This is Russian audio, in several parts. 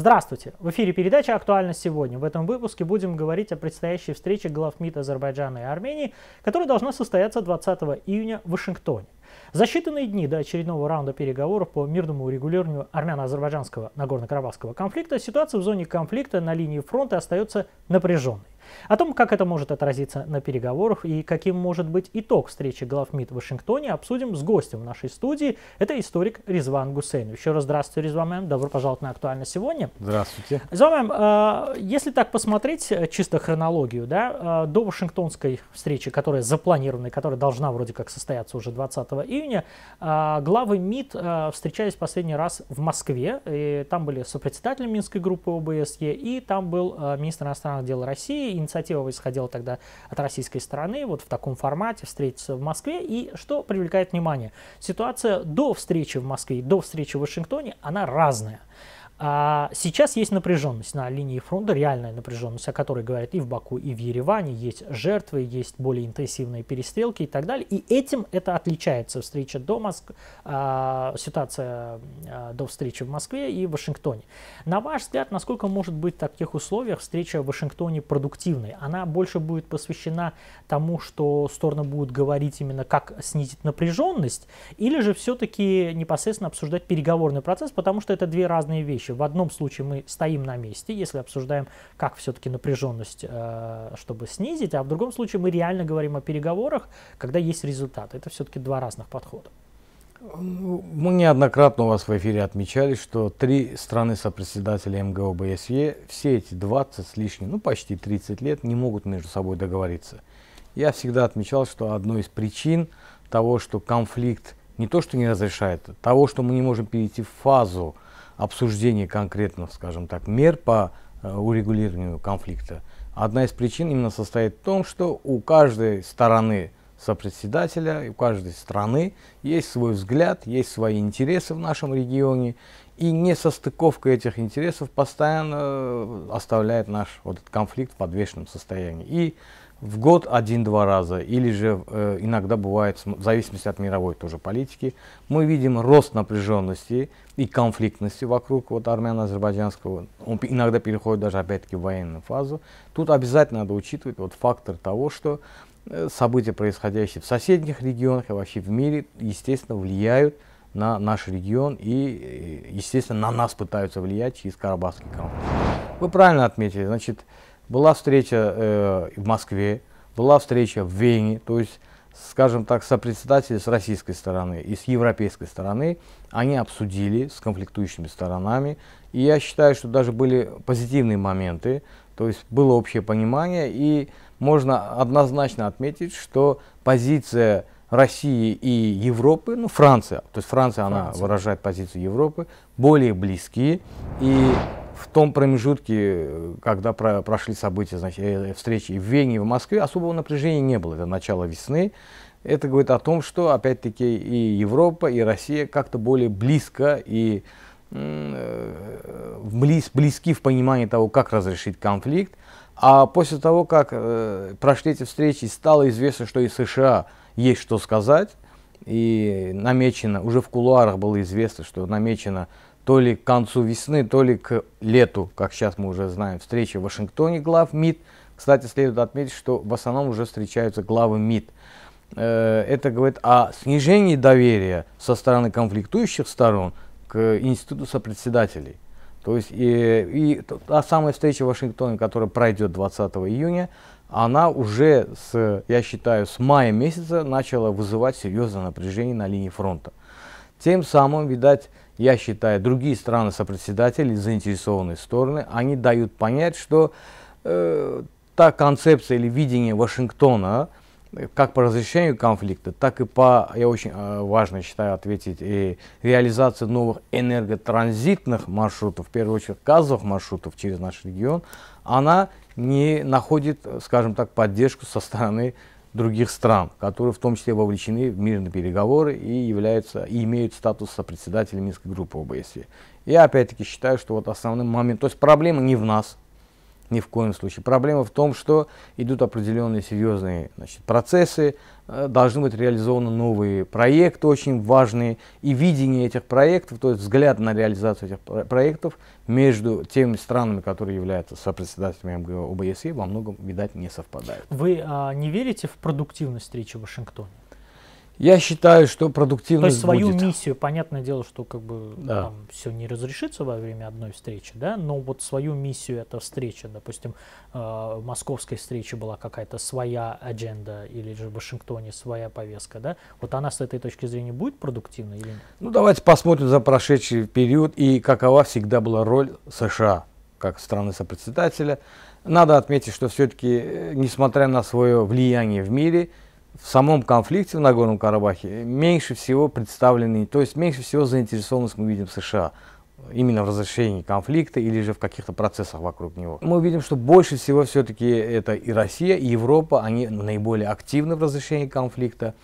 Здравствуйте! В эфире передача «Актуальность сегодня». В этом выпуске будем говорить о предстоящей встрече глав МИД Азербайджана и Армении, которая должна состояться 20 июня в Вашингтоне. За считанные дни до очередного раунда переговоров по мирному урегулированию армяно-азербайджанского Нагорно-Карабахского конфликта ситуация в зоне конфликта на линии фронта остается напряженной. О том, как это может отразиться на переговорах и каким может быть итог встречи глав МИД в Вашингтоне, обсудим с гостем нашей студии. Это историк Резван Гусейн. Еще раз здравствуйте, Резван Мэм. Добро пожаловать на «Актуально сегодня». Здравствуйте. Резван Мэм, э, если так посмотреть, э, чисто хронологию, да, э, до Вашингтонской встречи, которая запланирована и которая должна вроде как состояться уже 20 июня, главы МИД встречались последний раз в Москве. И там были сопредседатели Минской группы ОБСЕ, и там был министр иностранных дел России инициатива исходила тогда от российской стороны, вот в таком формате встретиться в Москве. И что привлекает внимание? Ситуация до встречи в Москве до встречи в Вашингтоне, она разная. А сейчас есть напряженность на линии фронта, реальная напряженность, о которой говорят и в Баку, и в Ереване. Есть жертвы, есть более интенсивные перестрелки и так далее. И этим это отличается встреча до Моск... а, ситуация а, до встречи в Москве и в Вашингтоне. На ваш взгляд, насколько может быть в таких условиях встреча в Вашингтоне продуктивной? Она больше будет посвящена тому, что стороны будут говорить именно как снизить напряженность, или же все-таки непосредственно обсуждать переговорный процесс, потому что это две разные вещи случае. В одном случае мы стоим на месте, если обсуждаем, как все-таки напряженность, э, чтобы снизить, а в другом случае мы реально говорим о переговорах, когда есть результат. Это все-таки два разных подхода. Мы неоднократно у вас в эфире отмечали, что три страны-сопредседателя МГО БСЕ все эти 20 с лишним, ну почти 30 лет не могут между собой договориться. Я всегда отмечал, что одной из причин того, что конфликт не то, что не разрешает, а того, что мы не можем перейти в фазу – обсуждение конкретных, скажем так, мер по э, урегулированию конфликта. Одна из причин именно состоит в том, что у каждой стороны сопредседателя, у каждой страны есть свой взгляд, есть свои интересы в нашем регионе, и несостыковка этих интересов постоянно э, оставляет наш вот этот конфликт в подвешенном состоянии. И в год один-два раза, или же э, иногда бывает, в зависимости от мировой тоже политики, мы видим рост напряженности и конфликтности вокруг вот, армяно-азербайджанского. Он иногда переходит даже опять-таки в военную фазу. Тут обязательно надо учитывать вот, фактор того, что э, события, происходящие в соседних регионах и вообще в мире, естественно, влияют на наш регион и, э, естественно, на нас пытаются влиять через Карабахский конфликт. Вы правильно отметили, значит, была встреча э, в Москве, была встреча в Вене, то есть, скажем так, сопредседатели с российской стороны и с европейской стороны, они обсудили с конфликтующими сторонами, и я считаю, что даже были позитивные моменты, то есть было общее понимание, и можно однозначно отметить, что позиция России и Европы, ну Франция, то есть Франция, Франция. она выражает позицию Европы, более близкие, и в том промежутке, когда про прошли события, значит, э, э, встречи в Вене и в Москве, особого напряжения не было. Это начало весны. Это говорит о том, что, опять-таки, и Европа, и Россия как-то более близко и э, близ, близки в понимании того, как разрешить конфликт. А после того, как э, прошли эти встречи, стало известно, что и США есть что сказать, и намечено, уже в кулуарах было известно, что намечено то ли к концу весны, то ли к лету, как сейчас мы уже знаем, встреча в Вашингтоне глав МИД. Кстати, следует отметить, что в основном уже встречаются главы МИД. Э, это говорит о снижении доверия со стороны конфликтующих сторон к институту сопредседателей. То есть и, и та самая встреча в Вашингтоне, которая пройдет 20 июня, она уже, с, я считаю, с мая месяца начала вызывать серьезное напряжение на линии фронта. Тем самым, видать, я считаю, другие страны-сопредседатели, заинтересованные стороны, они дают понять, что э, та концепция или видение Вашингтона, э, как по разрешению конфликта, так и по, я очень э, важно считаю ответить, и реализации новых энерготранзитных маршрутов, в первую очередь газовых маршрутов через наш регион, она не находит, э, скажем так, поддержку со стороны других стран, которые в том числе вовлечены в мирные переговоры и, являются, и имеют статус сопредседателя Минской группы ОБСЕ. Я опять-таки считаю, что вот основным моментом, то есть проблема не в нас, ни в коем случае. Проблема в том, что идут определенные серьезные значит, процессы, э, должны быть реализованы новые проекты, очень важные, и видение этих проектов, то есть взгляд на реализацию этих проектов между теми странами, которые являются сопредседателями МГО ОБСЕ, во многом, видать, не совпадает. Вы а, не верите в продуктивность встречи в Вашингтоне? Я считаю, что продуктивность То есть свою будет. миссию, понятное дело, что как бы да. там все не разрешится во время одной встречи, да, но вот свою миссию эта встреча, допустим, э, московской встречи была какая-то своя адженда или же в Вашингтоне своя повестка, да, вот она с этой точки зрения будет продуктивной или нет? Ну давайте посмотрим за прошедший период и какова всегда была роль США как страны сопредседателя. Надо отметить, что все-таки, э, несмотря на свое влияние в мире, в самом конфликте в Нагорном Карабахе меньше всего представлены, то есть меньше всего заинтересованность мы видим в США именно в разрешении конфликта или же в каких-то процессах вокруг него. Мы видим, что больше всего все-таки это и Россия, и Европа, они наиболее активны в разрешении конфликта.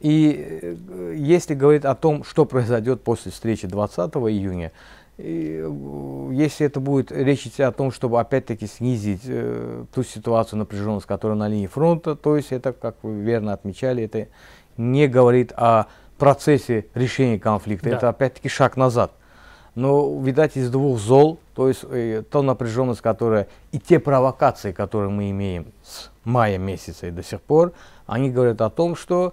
И э, э, если говорить о том, что произойдет после встречи 20 июня, и э, если это будет речь идти о том, чтобы опять-таки снизить э, ту ситуацию напряженность, которая на линии фронта, то есть это, как вы верно отмечали, это не говорит о процессе решения конфликта, да. это опять-таки шаг назад. Но, видать, из двух зол, то есть э, та напряженность, которая и те провокации, которые мы имеем с мая месяца и до сих пор, они говорят о том, что э,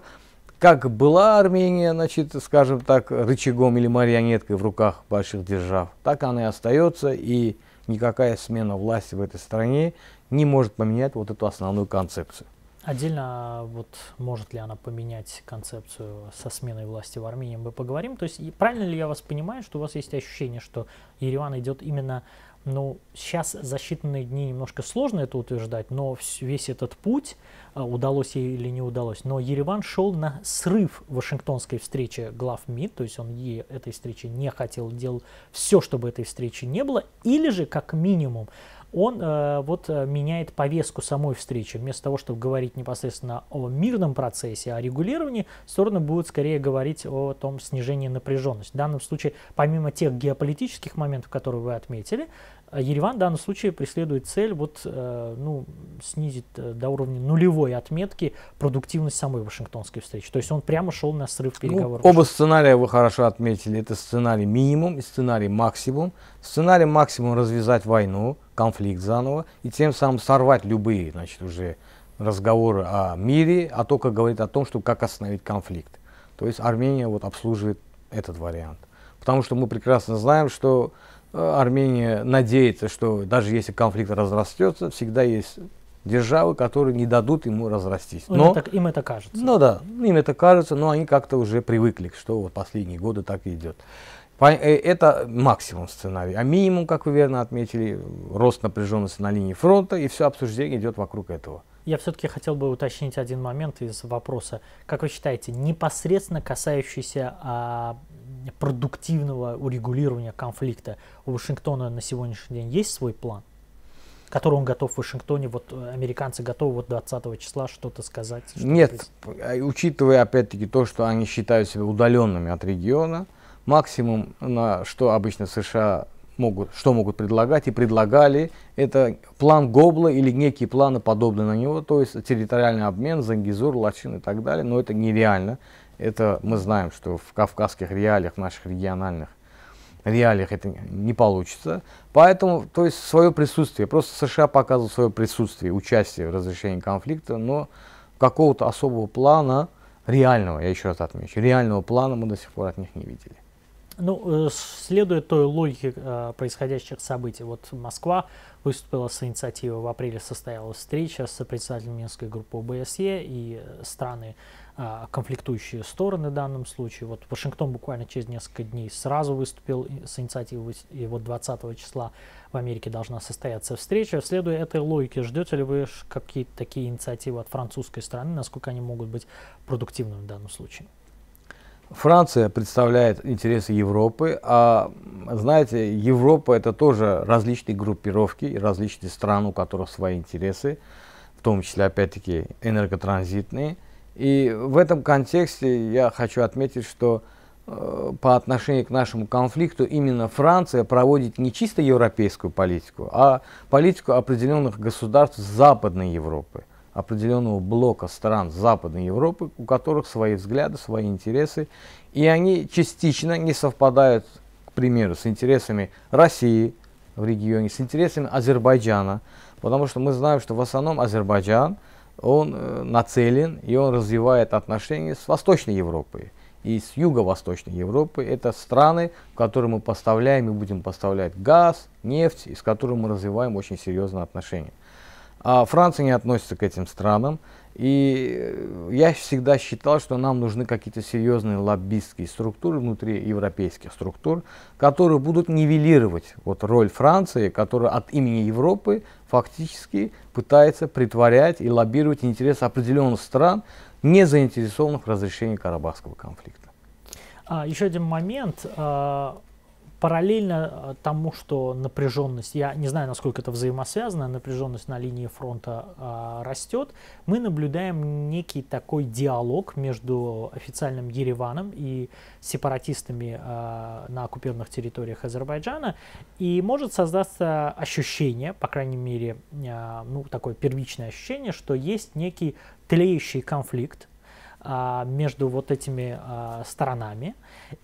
как была Армения, значит, скажем так, рычагом или марионеткой в руках больших держав, так она и остается, и никакая смена власти в этой стране не может поменять вот эту основную концепцию. Отдельно, а, вот может ли она поменять концепцию со сменой власти в Армении, мы поговорим. То есть, правильно ли я вас понимаю, что у вас есть ощущение, что Ереван идет именно ну, сейчас за считанные дни немножко сложно это утверждать, но весь этот путь, э, удалось ей или не удалось, но Ереван шел на срыв Вашингтонской встречи глав МИД, то есть он ей этой встречи не хотел, делал все, чтобы этой встречи не было, или же, как минимум, он э, вот э, меняет повестку самой встречи. Вместо того, чтобы говорить непосредственно о мирном процессе, о регулировании, стороны будут скорее говорить о том снижении напряженности. В данном случае, помимо тех геополитических моментов, которые вы отметили, а Ереван в данном случае преследует цель вот, э, ну, снизить э, до уровня нулевой отметки продуктивность самой Вашингтонской встречи. То есть он прямо шел на срыв ну, переговоров. Ну, оба сценария вы хорошо отметили. Это сценарий минимум и сценарий максимум. Сценарий максимум развязать войну, конфликт заново, и тем самым сорвать любые значит, уже разговоры о мире, а только говорит о том, что как остановить конфликт. То есть Армения вот обслуживает этот вариант. Потому что мы прекрасно знаем, что Армения надеется, что даже если конфликт разрастется, всегда есть державы, которые не дадут ему разрастись. Но, им, это, им это кажется. Ну да, им это кажется, но они как-то уже привыкли, что вот последние годы так и идет. Э, это максимум сценарий. А минимум, как вы верно отметили, рост напряженности на линии фронта, и все обсуждение идет вокруг этого. Я все-таки хотел бы уточнить один момент из вопроса. Как вы считаете, непосредственно касающийся а, продуктивного урегулирования конфликта. У Вашингтона на сегодняшний день есть свой план, который он готов в Вашингтоне, вот э, американцы готовы вот 20 числа что-то сказать? Что Нет, а, учитывая опять-таки то, что они считают себя удаленными от региона, максимум, на что обычно США могут, что могут предлагать и предлагали, это план Гобла или некие планы подобные на него, то есть территориальный обмен, Зангизур, Лачин и так далее, но это нереально. Это мы знаем, что в кавказских реалиях, в наших региональных реалиях это не получится. Поэтому, то есть свое присутствие, просто США показывают свое присутствие, участие в разрешении конфликта, но какого-то особого плана, реального, я еще раз отмечу, реального плана мы до сих пор от них не видели. Ну, э, следуя той логике э, происходящих событий, вот Москва выступила с инициативой. В апреле состоялась встреча с председателем Минской группы ОБСЕ и э, страны, а, конфликтующие стороны в данном случае. Вот Вашингтон буквально через несколько дней сразу выступил с инициативой, и вот 20 числа в Америке должна состояться встреча. Следуя этой логике, ждете ли вы какие-то такие инициативы от французской стороны, насколько они могут быть продуктивными в данном случае? Франция представляет интересы Европы, а знаете, Европа это тоже различные группировки, различные страны, у которых свои интересы, в том числе, опять-таки, энерготранзитные. И в этом контексте я хочу отметить, что э, по отношению к нашему конфликту именно Франция проводит не чисто европейскую политику, а политику определенных государств Западной Европы определенного блока стран Западной Европы, у которых свои взгляды, свои интересы, и они частично не совпадают, к примеру, с интересами России в регионе, с интересами Азербайджана, потому что мы знаем, что в основном Азербайджан, он э, нацелен и он развивает отношения с Восточной Европой и с Юго-Восточной Европы. Это страны, в которые мы поставляем и будем поставлять газ, нефть, и с которыми мы развиваем очень серьезные отношения. А Франция не относится к этим странам. И э, я всегда считал, что нам нужны какие-то серьезные лоббистские структуры внутри европейских структур, которые будут нивелировать вот роль Франции, которая от имени Европы фактически пытается притворять и лоббировать интересы определенных стран, не заинтересованных в разрешении Карабахского конфликта. А, еще один момент. А, Параллельно э, тому, что напряженность, я не знаю, насколько это взаимосвязано, напряженность на линии фронта э, а, растет, мы наблюдаем некий такой диалог между официальным Ереваном и сепаратистами э, на оккупированных территориях Азербайджана, и может создаться ощущение, по крайней мере, э, ну, такое первичное ощущение, что есть некий тлеющий конфликт а, между вот этими а, сторонами.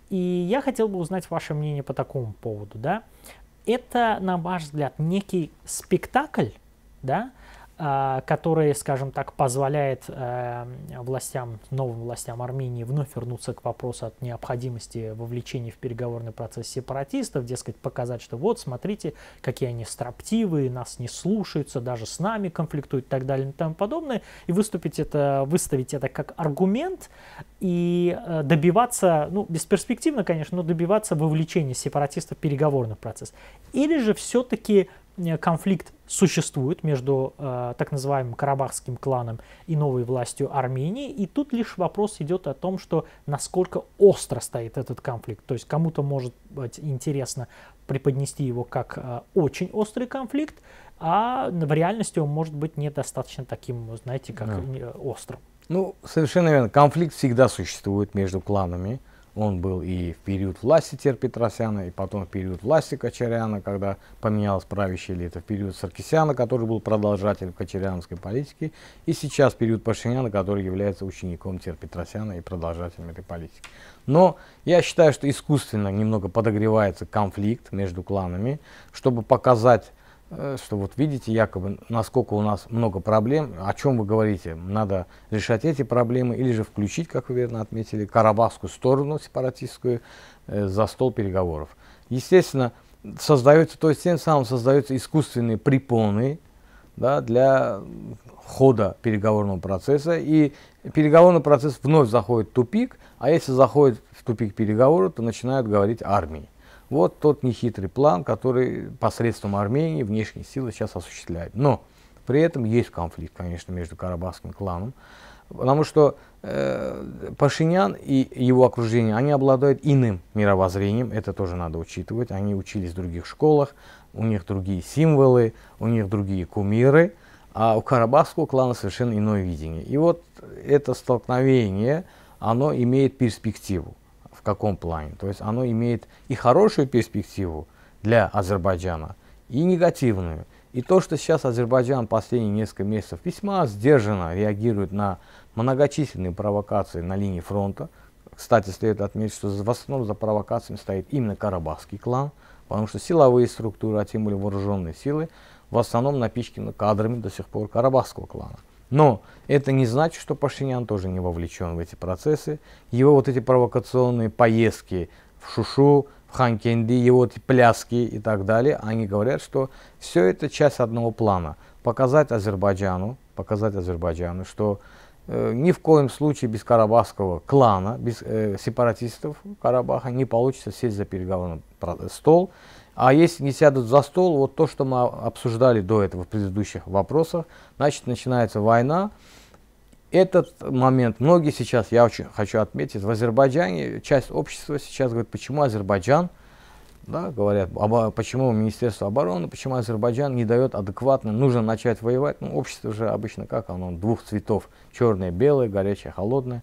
И я хотел бы узнать ваше мнение по такому поводу. Да? Это, на ваш взгляд, некий спектакль, да, а, который, скажем так, позволяет эм, властям, новым властям Армении вновь вернуться к вопросу от необходимости вовлечения в переговорный процесс сепаратистов, дескать, показать, что вот, смотрите, какие они строптивые, нас не слушаются, даже с нами конфликтуют и так далее и тому подобное, и выступить это, выставить это как аргумент и э, добиваться, ну, бесперспективно, конечно, но добиваться вовлечения сепаратистов в переговорный процесс. Или же все-таки Э, конфликт существует между э, так называемым карабахским кланом и новой властью Армении. И тут лишь вопрос идет о том, что насколько остро стоит этот конфликт. То есть кому-то может быть интересно преподнести его как э, очень острый конфликт, а в реальности он может быть недостаточно таким, знаете, как да. Э, острым. Ну, совершенно верно. Конфликт всегда существует между кланами. Он был и в период власти Тер и потом в период власти Кочаряна, когда поменялось правящее элита, в период Саркисяна, который был продолжателем кочарянской политики, и сейчас период Пашиняна, который является учеником Тер и продолжателем этой политики. Но я считаю, что искусственно немного подогревается конфликт между кланами, чтобы показать Э, что вот видите якобы, насколько у нас много проблем, о чем вы говорите, надо решать эти проблемы или же включить, как вы верно отметили, карабахскую сторону сепаратистскую э, за стол переговоров. Естественно, создается, то есть тем самым создаются искусственные препоны да, для хода переговорного процесса, и переговорный процесс вновь заходит в тупик, а если заходит в тупик переговоры, то начинают говорить армии. Вот тот нехитрый план, который посредством Армении внешние силы сейчас осуществляют. Но при этом есть конфликт, конечно, между карабахским кланом, потому что э, Пашинян и его окружение, они обладают иным мировоззрением, это тоже надо учитывать. Они учились в других школах, у них другие символы, у них другие кумиры, а у карабахского клана совершенно иное видение. И вот это столкновение, оно имеет перспективу. В каком плане? То есть оно имеет и хорошую перспективу для Азербайджана, и негативную. И то, что сейчас Азербайджан последние несколько месяцев весьма сдержанно реагирует на многочисленные провокации на линии фронта. Кстати, стоит отметить, что в основном за провокациями стоит именно карабахский клан, потому что силовые структуры, а тем более вооруженные силы, в основном напичканы кадрами до сих пор карабахского клана. Но это не значит, что Пашинян тоже не вовлечен в эти процессы. Его вот эти провокационные поездки в Шушу, в Ханкенди, его эти пляски и так далее, они говорят, что все это часть одного плана. Показать Азербайджану, показать Азербайджану, что э, ни в коем случае без карабахского клана, без э, сепаратистов Карабаха не получится сесть за переговорный стол. А если не сядут за стол, вот то, что мы обсуждали до этого в предыдущих вопросах, значит начинается война. Этот момент многие сейчас, я очень хочу отметить, в Азербайджане часть общества сейчас говорит, почему Азербайджан, да, говорят, оба, почему Министерство обороны, почему Азербайджан не дает адекватно, нужно начать воевать. Ну, общество же обычно как, оно двух цветов, черное, белое, горячее, холодное.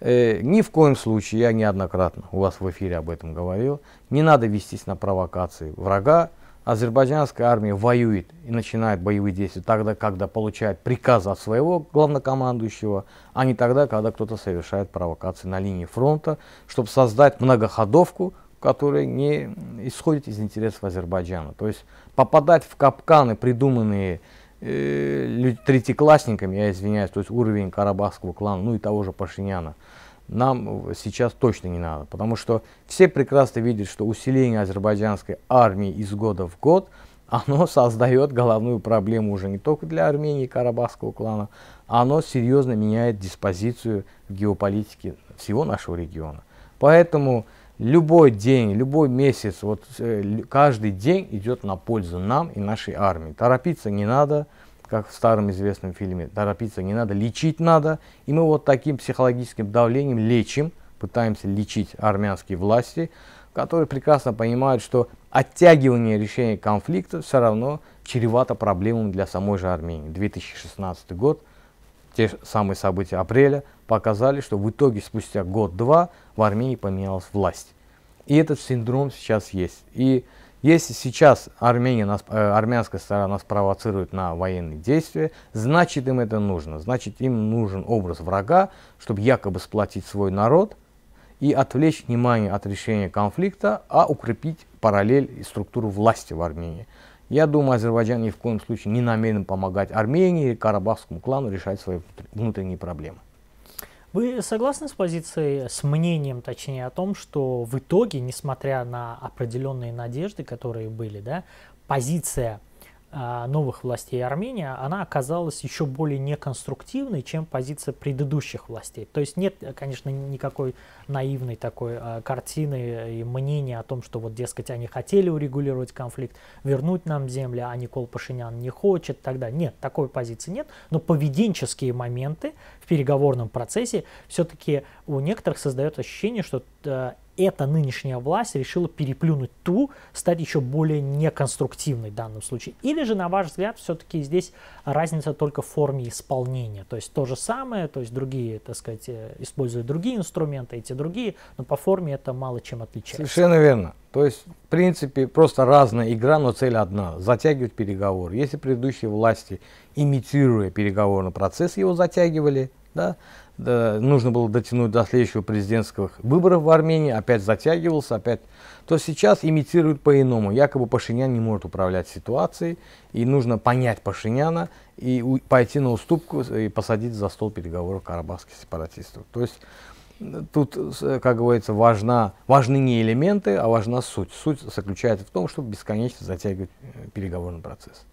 Э, ни в коем случае, я неоднократно у вас в эфире об этом говорил, не надо вестись на провокации врага. Азербайджанская армия воюет и начинает боевые действия тогда, когда получает приказ от своего главнокомандующего, а не тогда, когда кто-то совершает провокации на линии фронта, чтобы создать многоходовку, которая не исходит из интересов Азербайджана. То есть попадать в капканы, придуманные Э, третьеклассниками, я извиняюсь, то есть уровень карабахского клана, ну и того же Пашиняна, нам сейчас точно не надо. Потому что все прекрасно видят, что усиление азербайджанской армии из года в год, оно создает головную проблему уже не только для Армении и Карабахского клана, оно серьезно меняет диспозицию в геополитике всего нашего региона. Поэтому любой день, любой месяц, вот э, каждый день идет на пользу нам и нашей армии. Торопиться не надо, как в старом известном фильме, торопиться не надо, лечить надо. И мы вот таким психологическим давлением лечим, пытаемся лечить армянские власти, которые прекрасно понимают, что оттягивание решения конфликта все равно чревато проблемами для самой же Армении. 2016 год, те же самые события апреля – показали, что в итоге спустя год-два в Армении поменялась власть. И этот синдром сейчас есть. И если сейчас Армения нас, э, армянская сторона нас провоцирует на военные действия, значит им это нужно. Значит им нужен образ врага, чтобы якобы сплотить свой народ и отвлечь внимание от решения конфликта, а укрепить параллель и структуру власти в Армении. Я думаю, Азербайджан ни в коем случае не намерен помогать Армении или Карабахскому клану решать свои внутренние проблемы. Вы согласны с позицией, с мнением, точнее, о том, что в итоге, несмотря на определенные надежды, которые были, да, позиция а, новых властей Армения, она оказалась еще более неконструктивной, чем позиция предыдущих властей. То есть нет, конечно, никакой наивной такой а, картины и мнения о том, что вот, дескать, они хотели урегулировать конфликт, вернуть нам земли, а Никол Пашинян не хочет, тогда нет, такой позиции нет, но поведенческие моменты в переговорном процессе все-таки у некоторых создает ощущение, что э, эта нынешняя власть решила переплюнуть ту, стать еще более неконструктивной в данном случае. Или же, на ваш взгляд, все-таки здесь разница только в форме исполнения. То есть то же самое, то есть другие, так сказать, э, используют другие инструменты, эти другие, но по форме это мало чем отличается. Совершенно верно. То есть, в принципе, просто разная игра, но цель одна – затягивать переговоры. Если предыдущие власти, имитируя переговорный процесс, его затягивали – да? Да, нужно было дотянуть до следующего президентских выборов в Армении, опять затягивался, опять то сейчас имитируют по-иному. Якобы Пашинян не может управлять ситуацией, и нужно понять Пашиняна и пойти на уступку и посадить за стол переговоров карабахских сепаратистов. То есть э, тут, э, как говорится, важна, важны не элементы, а важна суть. Суть заключается в том, чтобы бесконечно затягивать э, переговорный процесс.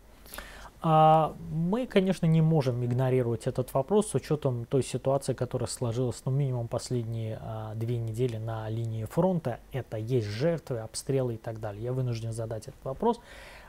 А Мы, конечно, не можем игнорировать этот вопрос с учетом той ситуации, которая сложилась, ну, минимум последние а, две недели на линии фронта. Это есть жертвы, обстрелы и так далее. Я вынужден задать этот вопрос.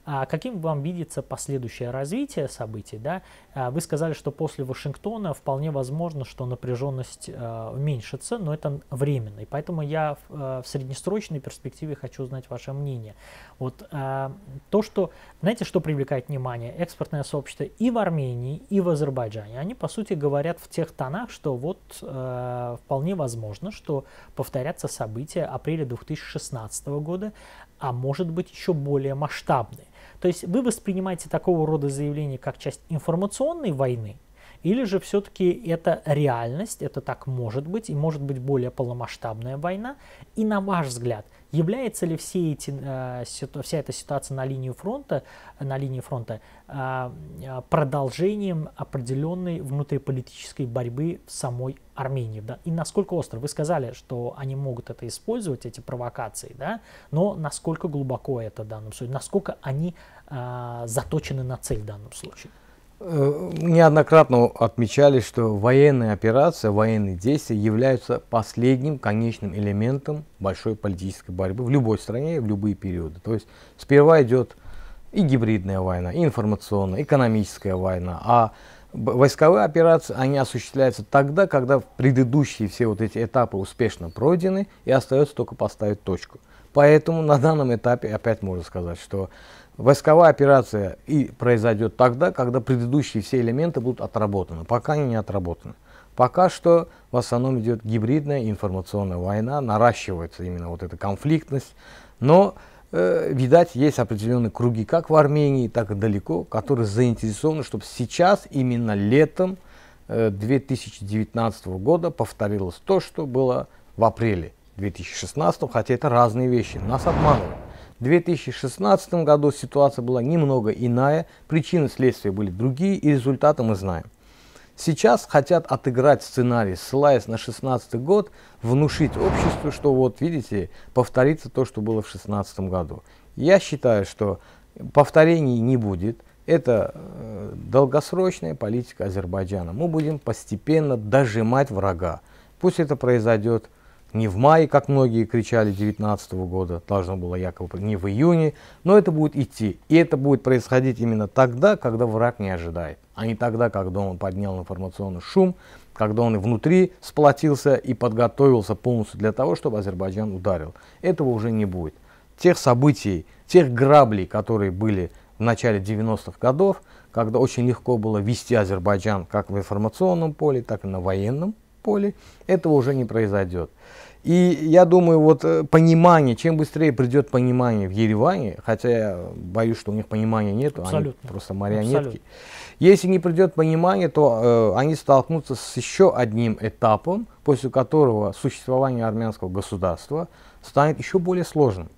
А каким вам видится последующее развитие событий? Да? А вы сказали, что после Вашингтона вполне возможно, что напряженность э, уменьшится, но это временно. И поэтому я в э, среднесрочной перспективе хочу узнать ваше мнение. Вот э, то, что, знаете, что привлекает внимание? Экспортное сообщество и в Армении, и в Азербайджане. Они, по сути, говорят в тех тонах, что вот вполне возможно, что повторятся события апреля 2016 года, а может быть еще более масштабные. То есть вы воспринимаете такого рода заявление как часть информационной войны, или же все-таки это реальность, это так может быть, и может быть более полномасштабная война. И на ваш взгляд, является ли все эти, э, вся эта ситуация на линии фронта, на линии фронта э, э, продолжением определенной внутриполитической борьбы в самой Армении? Да? И насколько остро? Вы сказали, что они могут это использовать, эти провокации, да? но насколько глубоко это в данном случае, насколько они заточены на цель в данном случае? Э, неоднократно отмечали, что военные операции, военные действия являются последним конечным элементом большой политической борьбы в любой стране, в любые периоды. То есть сперва идет и гибридная война, и информационная, экономическая война, а войсковые операции, они осуществляются тогда, когда предыдущие все вот эти этапы успешно пройдены, и остается только поставить точку. Поэтому на данном этапе опять можно сказать, что войсковая операция и произойдет тогда, когда предыдущие все элементы будут отработаны. Пока они не отработаны. Пока что в основном идет гибридная информационная война, наращивается именно вот эта конфликтность. Но, э, видать, есть определенные круги как в Армении, так и далеко, которые заинтересованы, чтобы сейчас, именно летом э, 2019 года повторилось то, что было в апреле в 2016, хотя это разные вещи, нас обманывают. В 2016 году ситуация была немного иная, причины следствия были другие, и результаты мы знаем. Сейчас хотят отыграть сценарий, ссылаясь на 16 год, внушить обществу, что вот видите, повторится то, что было в 16 году. Я считаю, что повторений не будет. Это э, долгосрочная политика Азербайджана. Мы будем постепенно дожимать врага. Пусть это произойдет не в мае, как многие кричали 2019 года, должно было якобы, не в июне, но это будет идти. И это будет происходить именно тогда, когда враг не ожидает, а не тогда, когда он поднял информационный шум, когда он и внутри сплотился и подготовился полностью для того, чтобы Азербайджан ударил. Этого уже не будет. Тех событий, тех граблей, которые были в начале 90-х годов, когда очень легко было вести Азербайджан как в информационном поле, так и на военном поле, этого уже не произойдет. И я думаю, вот э, понимание, чем быстрее придет понимание в Ереване, хотя я боюсь, что у них понимания нет, они просто марионетки. Абсолютно. Если не придет понимание, то э, они столкнутся с еще одним этапом, после которого существование армянского государства станет еще более сложным.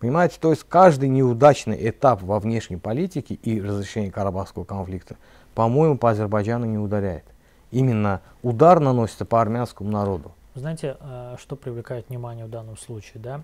Понимаете, то есть каждый неудачный этап во внешней политике и разрешении Карабахского конфликта, по-моему, по Азербайджану не ударяет. Именно удар наносится по армянскому народу. Знаете, а, что привлекает внимание в данном случае, да?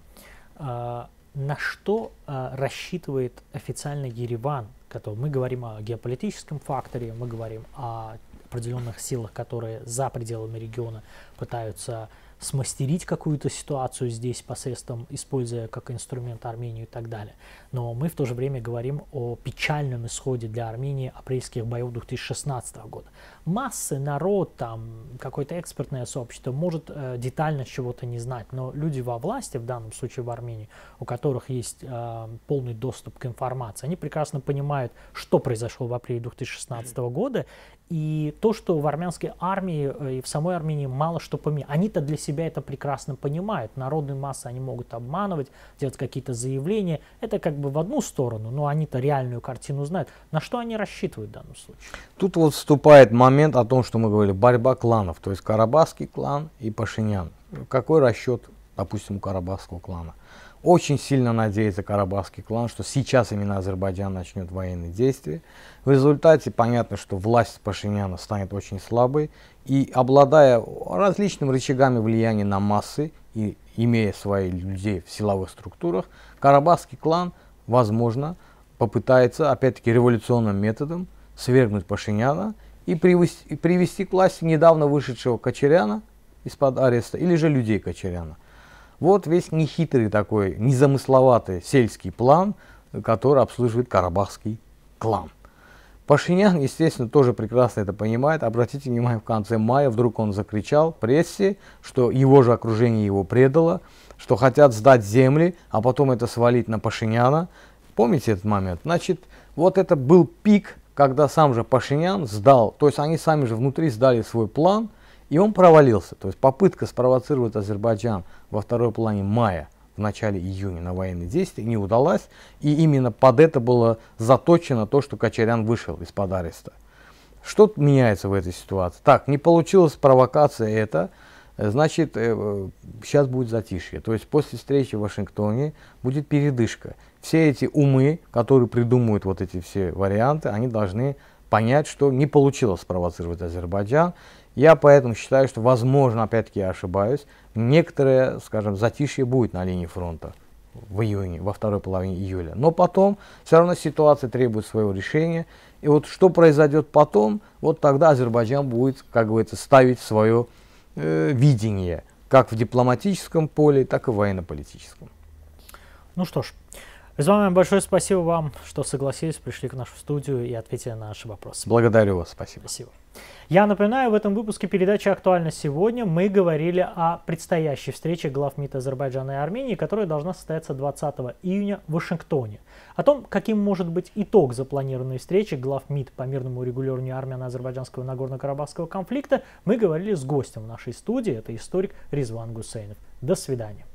А, на что а, рассчитывает официально Ереван, который мы говорим о геополитическом факторе, мы говорим о определенных силах, которые за пределами региона пытаются смастерить какую-то ситуацию здесь посредством, используя как инструмент Армению и так далее. Но мы в то же время говорим о печальном исходе для Армении апрельских боев 2016 года. Массы, народ, там, какое-то экспертное сообщество может э, детально чего-то не знать, но люди во власти, в данном случае в Армении, у которых есть э, полный доступ к информации, они прекрасно понимают, что произошло в апреле 2016 года и то, что в армянской армии э, и в самой Армении мало что поменялось. Они-то для себя это прекрасно понимают. Народные массы они могут обманывать, делать какие-то заявления. Это как бы в одну сторону, но они-то реальную картину знают. На что они рассчитывают в данном случае? Тут вот вступает момент о том, что мы говорили, борьба кланов. То есть Карабахский клан и Пашинян. Какой расчет, допустим, у Карабахского клана? Очень сильно надеется карабахский клан, что сейчас именно Азербайджан начнет военные действия. В результате понятно, что власть Пашиняна станет очень слабой. И обладая различными рычагами влияния на массы и имея своих людей в силовых структурах, карабахский клан, возможно, попытается, опять-таки, революционным методом свергнуть Пашиняна и привести, и привести к власти недавно вышедшего Кочеряна из-под ареста или же людей Кочеряна. Вот весь нехитрый такой, незамысловатый сельский план, который обслуживает карабахский клан. Пашинян, естественно, тоже прекрасно это понимает. Обратите внимание, в конце мая вдруг он закричал прессе, что его же окружение его предало, что хотят сдать земли, а потом это свалить на Пашиняна. Помните этот момент? Значит, вот это был пик, когда сам же Пашинян сдал, то есть они сами же внутри сдали свой план, и он провалился. То есть попытка спровоцировать Азербайджан во второй половине мая, в начале июня на военные действия не удалась. И именно под это было заточено то, что Качарян вышел из-под ареста. Что меняется в этой ситуации? Так, не получилась провокация это, э, значит, сейчас э, будет затишье. То есть после встречи в Вашингтоне будет передышка. Все эти умы, которые придумывают вот эти все варианты, они должны понять, что не получилось спровоцировать Азербайджан. Я поэтому считаю, что, возможно, опять-таки я ошибаюсь, некоторое, скажем, затишье будет на линии фронта в июне, во второй половине июля. Но потом все равно ситуация требует своего решения. И вот что произойдет потом, вот тогда Азербайджан будет, как говорится, ставить свое э, видение как в дипломатическом поле, так и в военно-политическом. Ну что ж, с большое спасибо вам, что согласились, пришли к нашу студию и ответили на наши вопросы. Благодарю вас, спасибо. Спасибо. Я напоминаю, в этом выпуске передачи «Актуально сегодня» мы говорили о предстоящей встрече глав МИД Азербайджана и Армении, которая должна состояться 20 июня в Вашингтоне. О том, каким может быть итог запланированной встречи глав МИД по мирному регулированию армяно-азербайджанского и Нагорно-Карабахского конфликта мы говорили с гостем нашей студии, это историк Ризван Гусейнов. До свидания.